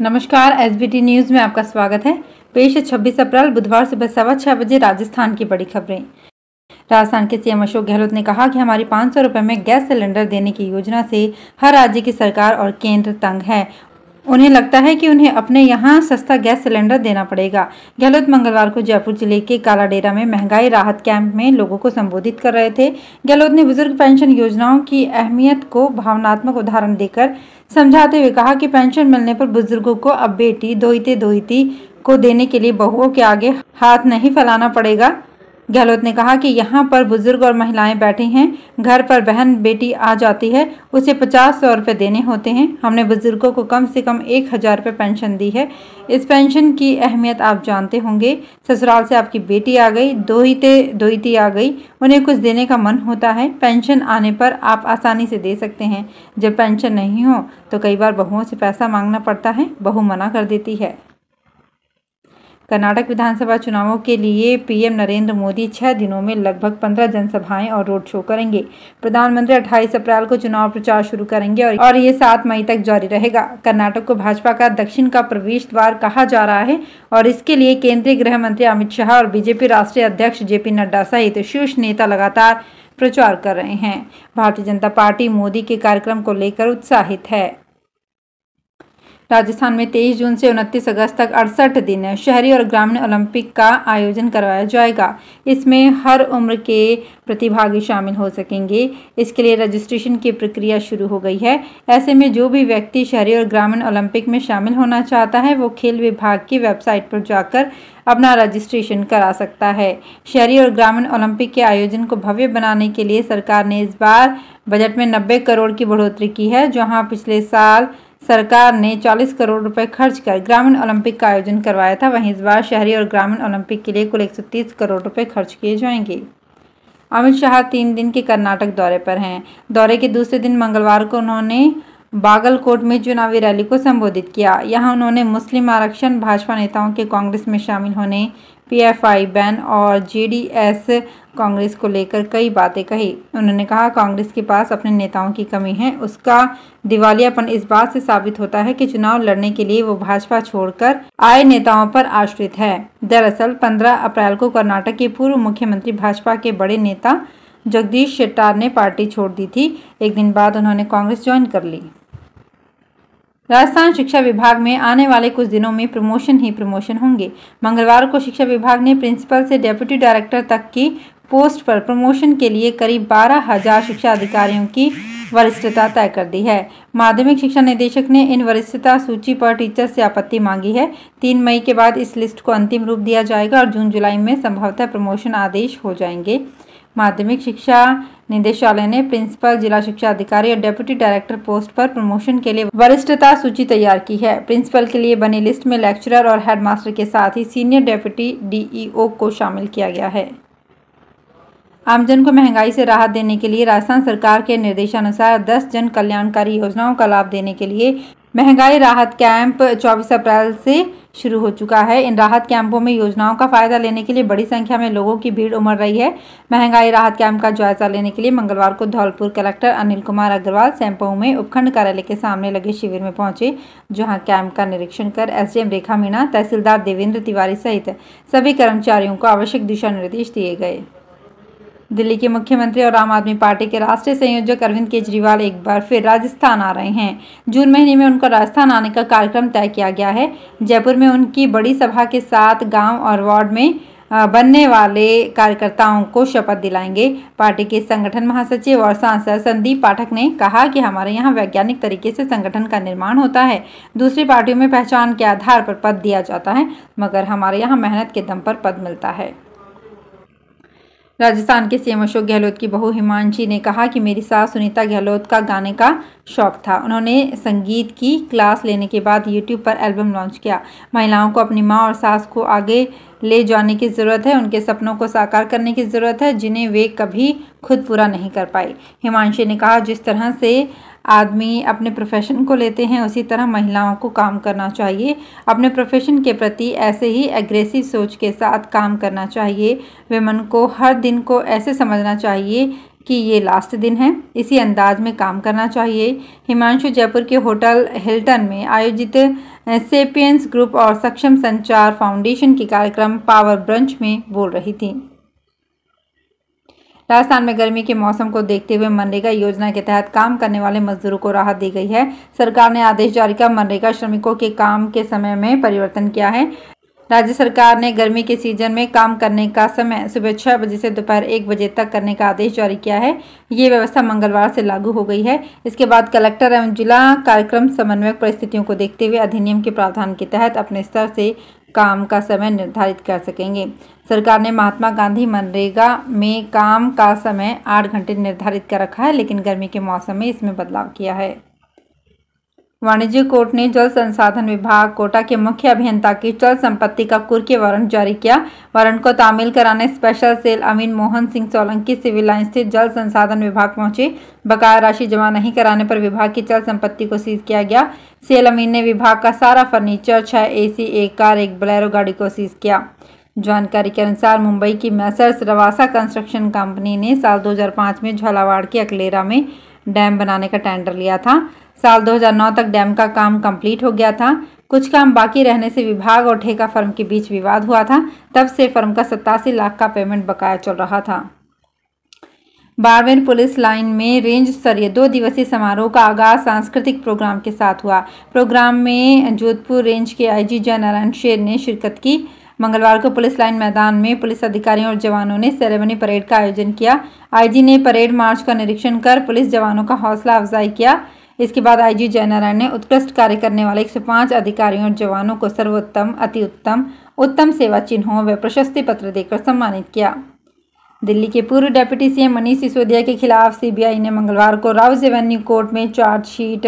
नमस्कार SBT news में आपका स्वागत है पेश है छब्बीस अप्रैल बुधवार सुबह सवा छह बजे राजस्थान की बड़ी खबरें राजस्थान के सीएम अशोक गहलोत ने कहा कि हमारी पाँच सौ में गैस सिलेंडर देने की योजना से हर राज्य की सरकार और केंद्र तंग है उन्हें लगता है कि उन्हें अपने यहाँ सस्ता गैस सिलेंडर देना पड़ेगा गहलोत मंगलवार को जयपुर जिले के कालाडेरा में महंगाई राहत कैंप में लोगों को संबोधित कर रहे थे गहलोत ने बुजुर्ग पेंशन योजनाओं की अहमियत को भावनात्मक उदाहरण देकर समझाते हुए कहा कि पेंशन मिलने पर बुजुर्गों को अब बेटी दोहते दोहती को देने के लिए बहुओं के आगे हाथ नहीं फैलाना पड़ेगा गहलोत ने कहा कि यहाँ पर बुजुर्ग और महिलाएं बैठी हैं घर पर बहन बेटी आ जाती है उसे पचास सौ रुपये देने होते हैं हमने बुजुर्गों को कम से कम एक हज़ार रुपये पेंशन दी है इस पेंशन की अहमियत आप जानते होंगे ससुराल से आपकी बेटी आ गई दोहिते दोहिती आ गई उन्हें कुछ देने का मन होता है पेंशन आने पर आप आसानी से दे सकते हैं जब पेंशन नहीं हो तो कई बार बहुओं से पैसा मांगना पड़ता है बहू मना कर देती है कर्नाटक विधानसभा चुनावों के लिए पीएम नरेंद्र मोदी छह दिनों में लगभग पंद्रह जनसभाएं और रोड शो करेंगे प्रधानमंत्री अट्ठाईस अप्रैल को चुनाव प्रचार शुरू करेंगे और, और ये सात मई तक जारी रहेगा कर्नाटक को भाजपा का दक्षिण का प्रवेश द्वार कहा जा रहा है और इसके लिए केंद्रीय गृह मंत्री अमित शाह और बीजेपी राष्ट्रीय अध्यक्ष पी नड्डा सहित शीर्ष नेता लगातार प्रचार कर रहे हैं भारतीय जनता पार्टी मोदी के कार्यक्रम को लेकर उत्साहित है राजस्थान में 23 जून से 29 अगस्त तक अड़सठ दिन शहरी और ग्रामीण ओलंपिक का आयोजन करवाया जाएगा इसमें हर उम्र के प्रतिभागी शामिल हो सकेंगे इसके लिए रजिस्ट्रेशन की प्रक्रिया शुरू हो गई है ऐसे में जो भी व्यक्ति शहरी और ग्रामीण ओलंपिक में शामिल होना चाहता है वो खेल विभाग की वेबसाइट पर जाकर अपना रजिस्ट्रेशन करा सकता है शहरी और ग्रामीण ओलंपिक के आयोजन को भव्य बनाने के लिए सरकार ने इस बार बजट में 90 करोड़ की बढ़ोतरी की है जहां पिछले साल सरकार ने 40 करोड़ रुपए खर्च कर ग्रामीण ओलंपिक का आयोजन करवाया था वहीं इस बार शहरी और ग्रामीण ओलंपिक के लिए कुल 130 करोड़ रुपए खर्च किए जाएंगे अमित शाह तीन दिन के कर्नाटक दौरे पर हैं दौरे के दूसरे दिन मंगलवार को उन्होंने बागलकोट में चुनावी रैली को संबोधित किया यहाँ उन्होंने मुस्लिम आरक्षण भाजपा नेताओं के कांग्रेस में शामिल होने पीएफआई बैन और जेडीएस कांग्रेस को लेकर कई बातें कही उन्होंने कहा कांग्रेस के पास अपने नेताओं की कमी है उसका दिवालियापन इस बात से साबित होता है कि चुनाव लड़ने के लिए वो भाजपा छोड़कर आए नेताओं पर आश्रित है दरअसल 15 अप्रैल को कर्नाटक के पूर्व मुख्यमंत्री भाजपा के बड़े नेता जगदीश शेट्टार ने पार्टी छोड़ दी थी एक दिन बाद उन्होंने कांग्रेस ज्वाइन कर ली राजस्थान शिक्षा विभाग में आने वाले कुछ दिनों में प्रमोशन ही प्रमोशन होंगे मंगलवार को शिक्षा विभाग ने प्रिंसिपल से डेप्यूटी डायरेक्टर तक की पोस्ट पर प्रमोशन के लिए करीब बारह हजार शिक्षा अधिकारियों की वरिष्ठता तय कर दी है माध्यमिक शिक्षा निदेशक ने इन वरिष्ठता सूची पर टीचर से आपत्ति मांगी है तीन मई के बाद इस लिस्ट को अंतिम रूप दिया जाएगा और जून जुलाई में संभवतः प्रमोशन आदेश हो जाएंगे माध्यमिक शिक्षा निदेशालय ने प्रिंसिपल जिला शिक्षा अधिकारी और डेप्यूटी डायरेक्टर पोस्ट पर प्रमोशन के लिए वरिष्ठता सूची तैयार की है प्रिंसिपल के लिए बनी लिस्ट में लेक्चरर और हेडमास्टर के साथ ही सीनियर डेप्यूटी डीईओ को शामिल किया गया है आमजन को महंगाई से राहत देने के लिए राजस्थान सरकार के निर्देशानुसार 10 जन कल्याणकारी योजनाओं का लाभ देने के लिए महंगाई राहत कैंप 24 अप्रैल से शुरू हो चुका है इन राहत कैंपों में योजनाओं का फायदा लेने के लिए बड़ी संख्या में लोगों की भीड़ उमड़ रही है महंगाई राहत कैंप का जायजा लेने के लिए मंगलवार को धौलपुर कलेक्टर अनिल कुमार अग्रवाल सैंपो में उपखंड कार्यालय के सामने लगे शिविर में पहुंचे जहां कैंप का निरीक्षण कर एसडीएम रेखा मीणा तहसीलदार देवेंद्र तिवारी सहित सभी कर्मचारियों को आवश्यक दिशा निर्देश दिए गए दिल्ली के मुख्यमंत्री और आम आदमी पार्टी के राष्ट्रीय संयोजक अरविंद केजरीवाल एक बार फिर राजस्थान आ रहे हैं जून महीने में उनका राजस्थान आने का कार्यक्रम तय किया गया है जयपुर में उनकी बड़ी सभा के साथ गांव और वार्ड में बनने वाले कार्यकर्ताओं को शपथ दिलाएंगे पार्टी के संगठन महासचिव और सांसद संदीप पाठक ने कहा कि हमारे यहाँ वैज्ञानिक तरीके से संगठन का निर्माण होता है दूसरी पार्टियों में पहचान के आधार पर पद दिया जाता है मगर हमारे यहाँ मेहनत के दम पर पद मिलता है राजस्थान के सीएम अशोक गहलोत की बहू हिमांशी ने कहा कि मेरी सास सुनीता गहलोत का गाने का शौक था उन्होंने संगीत की क्लास लेने के बाद यूट्यूब पर एल्बम लॉन्च किया महिलाओं को अपनी माँ और सास को आगे ले जाने की ज़रूरत है उनके सपनों को साकार करने की ज़रूरत है जिन्हें वे कभी खुद पूरा नहीं कर पाए हिमांशी ने कहा जिस तरह से आदमी अपने प्रोफेशन को लेते हैं उसी तरह महिलाओं को काम करना चाहिए अपने प्रोफेशन के प्रति ऐसे ही एग्रेसिव सोच के साथ काम करना चाहिए वेमन को हर दिन को ऐसे समझना चाहिए कि ये लास्ट दिन है इसी अंदाज में काम करना चाहिए हिमांशु जयपुर के होटल हिल्टन में आयोजित सेपियंस ग्रुप और सक्षम संचार फाउंडेशन के कार्यक्रम पावर ब्रंच में बोल रही थी राजस्थान में गर्मी के मौसम को देखते हुए मनरेगा योजना के तहत काम करने वाले मजदूरों को राहत दी गई है सरकार ने आदेश जारी कर मनरेगा श्रमिकों के काम के समय में परिवर्तन किया है राज्य सरकार ने गर्मी के सीजन में काम करने का समय सुबह छह बजे से दोपहर एक बजे तक करने का आदेश जारी किया है ये व्यवस्था मंगलवार से लागू हो गई है इसके बाद कलेक्टर एवं जिला कार्यक्रम समन्वयक परिस्थितियों को देखते हुए अधिनियम के प्रावधान के तहत अपने स्तर से काम का समय निर्धारित कर सकेंगे सरकार ने महात्मा गांधी मनरेगा में काम का समय आठ घंटे निर्धारित कर रखा है लेकिन गर्मी के मौसम में इसमें बदलाव किया है वाणिज्य कोर्ट ने जल संसाधन विभाग कोटा के मुख्य अभियंता की चल संपत्ति का कुर्की वारंट जारी किया वारंट को तामील कराने स्पेशल सेल अमीन मोहन सिंह सोलंकी सिविल लाइन स्थित जल संसाधन विभाग पहुंचे बकाया राशि जमा नहीं कराने पर विभाग की चल संपत्ति को सीज किया गया सेल अमीन ने विभाग का सारा फर्नीचर छह ए एक कार एक बलैरो गाड़ी को सीज किया जानकारी के अनुसार मुंबई की मैसर्स रवासा कंस्ट्रक्शन कंपनी ने साल 2005 में झालावाड़ के अकलेरा में डैम बनाने का टेंडर लिया था साल 2009 तक डैम का काम कंप्लीट हो गया था कुछ काम बाकी रहने से विभाग और ठेका फर्म के बीच विवाद हुआ था तब से फर्म का सत्तासी लाख का पेमेंट बकाया चल रहा था बारवेन पुलिस लाइन में रेंज स्तरीय दो दिवसीय समारोह का आगाज सांस्कृतिक प्रोग्राम के साथ हुआ प्रोग्राम में जोधपुर रेंज के आईजी जयनारायण शेर ने शिरकत की मंगलवार को पुलिस लाइन मैदान में पुलिस अधिकारियों और जवानों ने सेरेमनी परेड का आयोजन किया आईजी ने परेड मार्च का निरीक्षण कर पुलिस जवानों का हौसला अफजाई किया इसके बाद आई जी जयनारायण ने उत्कृष्ट कार्य करने वाले एक अधिकारियों और जवानों को सर्वोत्तम अति उत्तम उत्तम सेवा चिन्हों व प्रशस्ति पत्र देकर सम्मानित किया दिल्ली के पूर्व डेप्यूटी सीएम मनीष सिसोदिया के खिलाफ सीबीआई ने मंगलवार को राउज एवेन्यू कोर्ट में चार्जशीट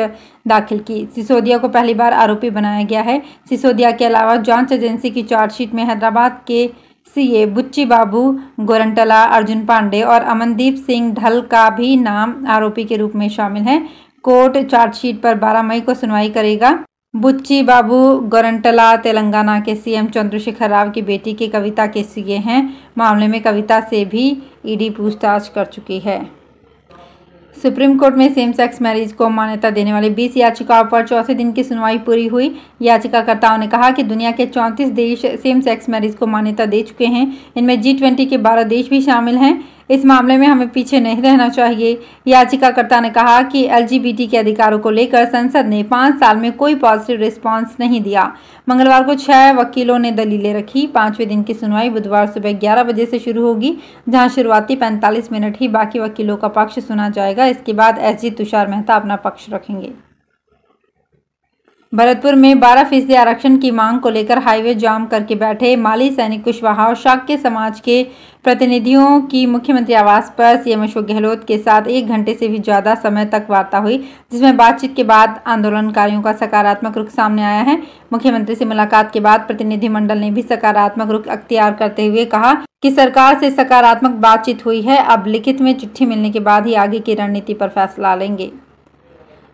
दाखिल की सिसोदिया को पहली बार आरोपी बनाया गया है सिसोदिया के अलावा जांच एजेंसी की चार्जशीट में हैदराबाद के सीए बुच्ची बाबू गोरंटला अर्जुन पांडे और अमनदीप सिंह ढल का भी नाम आरोपी के रूप में शामिल है कोर्ट चार्जशीट पर 12 मई को सुनवाई करेगा बुच्ची बाबू गोरंटला तेलंगाना के सीएम चंद्रशेखर राव की बेटी की कविता के सीए हैं मामले में कविता से भी ईडी पूछताछ कर चुकी है सुप्रीम कोर्ट में सेम सेक्स मैरिज को मान्यता देने वाली 20 याचिकाओं पर चौथे दिन की सुनवाई पूरी हुई याचिकाकर्ताओं ने कहा कि दुनिया के 34 देश सेम सेक्स मैरिज को मान्यता दे चुके हैं इनमें जी ट्वेंटी के 12 देश भी शामिल हैं इस मामले में हमें पीछे नहीं रहना चाहिए याचिकाकर्ता ने कहा कि एलजीबीटी के अधिकारों को लेकर संसद ने पाँच साल में कोई पॉजिटिव रिस्पांस नहीं दिया मंगलवार को छह वकीलों ने दलीलें रखी पांचवें दिन की सुनवाई बुधवार सुबह ग्यारह बजे से शुरू होगी जहां शुरुआती पैंतालीस मिनट ही बाकी वकीलों का पक्ष सुना जाएगा इसके बाद एसजी तुषार मेहता अपना पक्ष रखेंगे भरतपुर में बारह फीसदी आरक्षण की मांग को लेकर हाईवे जाम करके बैठे माली सैनिक कुशवाहा और शाक्य समाज के प्रतिनिधियों की मुख्यमंत्री आवास पर सीएम अशोक गहलोत के साथ एक घंटे से भी ज़्यादा समय तक वार्ता हुई जिसमें बातचीत के बाद आंदोलनकारियों का सकारात्मक रुख सामने आया है मुख्यमंत्री से मुलाकात के बाद प्रतिनिधिमंडल ने भी सकारात्मक रुख अख्तियार करते हुए कहा कि सरकार से सकारात्मक बातचीत हुई है अब लिखित में चिट्ठी मिलने के बाद ही आगे की रणनीति पर फैसला लेंगे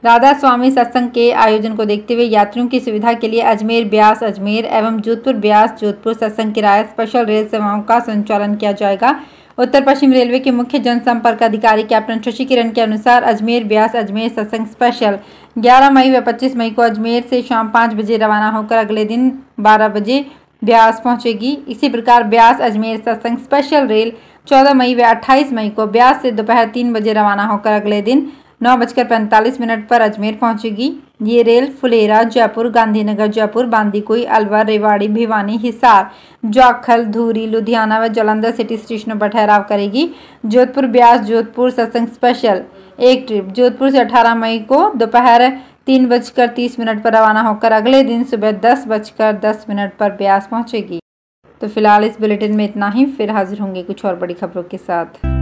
राधा स्वामी सत्संग के आयोजन को देखते हुए यात्रियों की सुविधा के लिए अजमेर ब्यास अजमेर एवं जोधपुर ब्यास जोधपुर सत्संग किराया स्पेशल रेल सेवाओं का संचालन किया जाएगा उत्तर पश्चिम रेलवे के मुख्य जनसंपर्क अधिकारी कैप्टन शशि किरण के अनुसार अजमेर ब्यास अजमेर सत्संग स्पेशल 11 मई व 25 मई को अजमेर से शाम पाँच बजे रवाना होकर अगले दिन 12 बजे ब्यास पहुंचेगी इसी प्रकार ब्यास अजमेर सत्संग स्पेशल रेल 14 मई व 28 मई को ब्यास से दोपहर तीन बजे रवाना होकर अगले दिन नौ बजकर पैंतालीस मिनट पर अजमेर पहुंचेगी ये रेल फुलेरा जयपुर गांधीनगर जयपुर बांदीकुई अलवर रेवाड़ी भिवानी हिसार जाखल धूरी लुधियाना व जलंधर सिटी स्टेशनों पर ठहराव करेगी जोधपुर ब्यास जोधपुर सत्संग स्पेशल एक ट्रिप जोधपुर से 18 मई को दोपहर तीन बजकर तीस मिनट पर रवाना होकर अगले दिन सुबह दस बजकर दस मिनट पर ब्यास पहुंचेगी तो फिलहाल इस बुलेटिन में इतना ही फिर हाजिर होंगे कुछ और बड़ी खबरों के साथ